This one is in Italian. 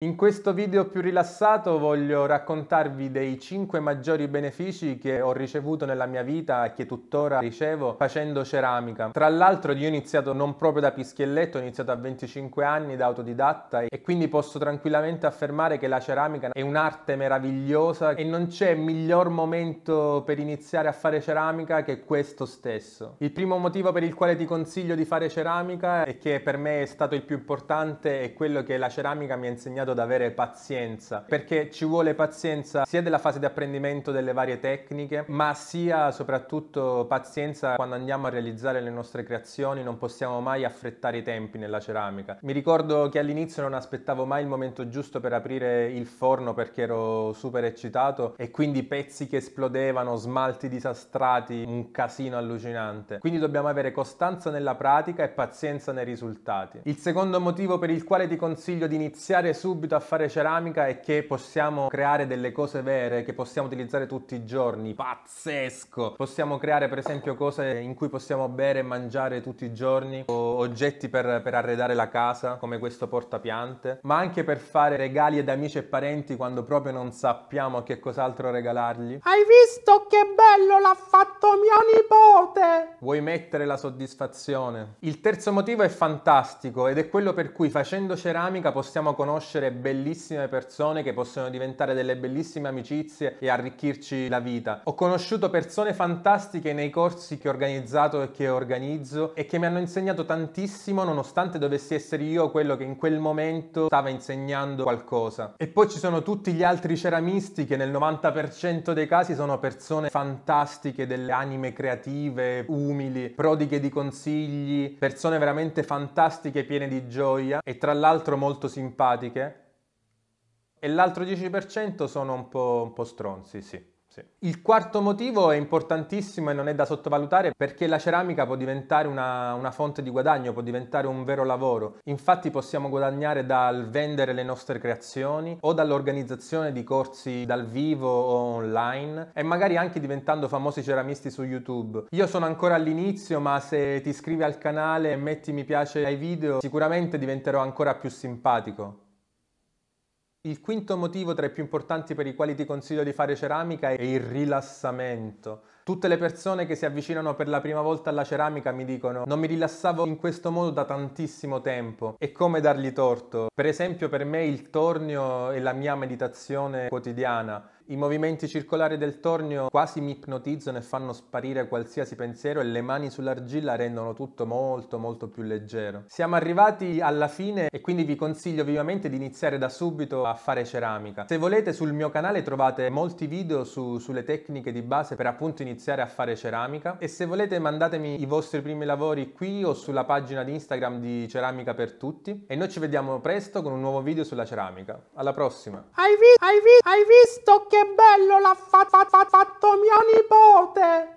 In questo video più rilassato voglio raccontarvi dei 5 maggiori benefici che ho ricevuto nella mia vita e che tuttora ricevo facendo ceramica. Tra l'altro io ho iniziato non proprio da pischielletto, ho iniziato a 25 anni da autodidatta e quindi posso tranquillamente affermare che la ceramica è un'arte meravigliosa e non c'è miglior momento per iniziare a fare ceramica che questo stesso. Il primo motivo per il quale ti consiglio di fare ceramica e che per me è stato il più importante è quello che la ceramica mi ha insegnato insegnato ad avere pazienza, perché ci vuole pazienza sia della fase di apprendimento delle varie tecniche, ma sia soprattutto pazienza quando andiamo a realizzare le nostre creazioni, non possiamo mai affrettare i tempi nella ceramica. Mi ricordo che all'inizio non aspettavo mai il momento giusto per aprire il forno perché ero super eccitato e quindi pezzi che esplodevano, smalti disastrati, un casino allucinante. Quindi dobbiamo avere costanza nella pratica e pazienza nei risultati. Il secondo motivo per il quale ti consiglio di iniziare subito subito a fare ceramica e che possiamo creare delle cose vere che possiamo utilizzare tutti i giorni. Pazzesco! Possiamo creare per esempio cose in cui possiamo bere e mangiare tutti i giorni o oggetti per, per arredare la casa come questo portapiante, ma anche per fare regali ad amici e parenti quando proprio non sappiamo che cos'altro regalargli. Hai visto che bello l'ha fatto mio nipote? Vuoi mettere la soddisfazione? Il terzo motivo è fantastico ed è quello per cui facendo ceramica possiamo conoscere conoscere bellissime persone che possono diventare delle bellissime amicizie e arricchirci la vita. Ho conosciuto persone fantastiche nei corsi che ho organizzato e che organizzo e che mi hanno insegnato tantissimo nonostante dovessi essere io quello che in quel momento stava insegnando qualcosa. E poi ci sono tutti gli altri ceramisti che nel 90% dei casi sono persone fantastiche, delle anime creative, umili, prodighe di consigli, persone veramente fantastiche, piene di gioia e tra l'altro molto simpatiche e l'altro 10% sono un po', un po stronzi, sì. Il quarto motivo è importantissimo e non è da sottovalutare perché la ceramica può diventare una, una, fonte di guadagno, può diventare un vero lavoro. Infatti possiamo guadagnare dal vendere le nostre creazioni o dall'organizzazione di corsi dal vivo o online e magari anche diventando famosi ceramisti su YouTube. Io sono ancora all'inizio ma se ti iscrivi al canale e metti mi piace ai video sicuramente diventerò ancora più simpatico. Il quinto motivo tra i più importanti per i quali ti consiglio di fare ceramica è il rilassamento. Tutte le persone che si avvicinano per la prima volta alla ceramica mi dicono non mi rilassavo in questo modo da tantissimo tempo e come dargli torto. Per esempio per me il tornio è la mia meditazione quotidiana. I movimenti circolari del tornio quasi mi ipnotizzano e fanno sparire qualsiasi pensiero e le mani sull'argilla rendono tutto molto molto più leggero. Siamo arrivati alla fine e quindi vi consiglio vivamente di iniziare da subito a fare ceramica. Se volete sul mio canale trovate molti video su, sulle tecniche di base per appunto iniziare iniziare a fare ceramica e se volete mandatemi i vostri primi lavori qui o sulla pagina di Instagram di Ceramica per Tutti e noi ci vediamo presto con un nuovo video sulla ceramica. Alla prossima! Hai, vi- hai, vi- hai visto che bello l'ha fa- fa- fa- fatto mio nipote!